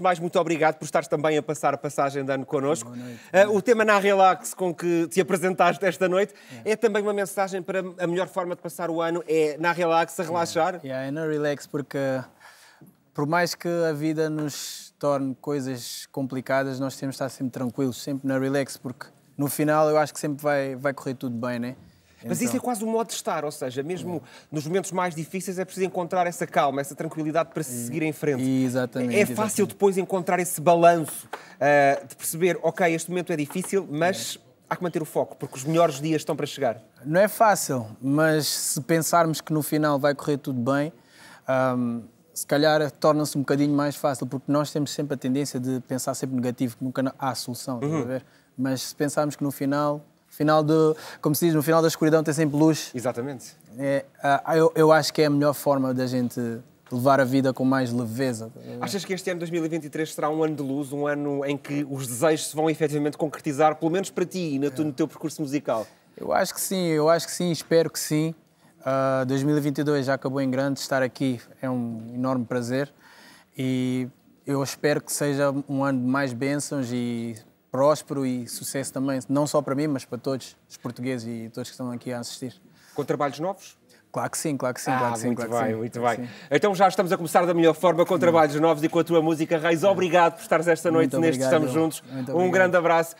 mais, muito obrigado por estares também a passar a passagem de ano connosco. Uh, o tema na Relax com que te apresentaste esta noite é. é também uma mensagem para a melhor forma de passar o ano é na Relax, a é. relaxar. Yeah, yeah é na Relax, porque eh, por mais que a vida nos torne coisas complicadas, nós temos de estar sempre tranquilos, sempre na Relax, porque no final eu acho que sempre vai, vai correr tudo bem, né? Mas então... isso é então. quase um modo de estar, ou seja, mesmo nos momentos mais difíceis é preciso encontrar essa calma, essa tranquilidade para se seguir em frente. Exatamente. É fácil depois encontrar esse balanço uh, de perceber, ok, este momento é difícil, mas é. há que manter o foco, porque os melhores dias estão para chegar. Não é fácil, mas se pensarmos que no final vai correr tudo bem, se calhar torna-se um bocadinho mais fácil, porque nós temos sempre a tendência de pensar sempre negativo, que nunca há solução, uhum. mas se pensarmos que no final final do, como se diz, no final da escuridão tem sempre luz. Exatamente. É, ah, eu, eu acho que é a melhor forma da gente levar a vida com mais leveza. Achas que este ano 2023 será um ano de luz, um ano em que os desejos se vão efetivamente concretizar, pelo menos para ti e no, é. no teu percurso musical? Eu acho que sim, eu acho que sim, espero que sim. Uh, ah, 2022 já acabou em grande, estar aqui é um enorme prazer e eu espero que seja um ano de mais bênçãos e próspero e sucesso também, não só para mim, mas para todos os portugueses e todos que estão aqui a assistir. Com trabalhos novos? Claro que sim, claro que sim, ah, claro que sim. Muito claro bem, sim, muito bem. Então já estamos a começar da melhor forma com trabalhos novos e com a tua música, Reis. Obrigado por estares esta noite neste Estamos Juntos. Um grande abraço.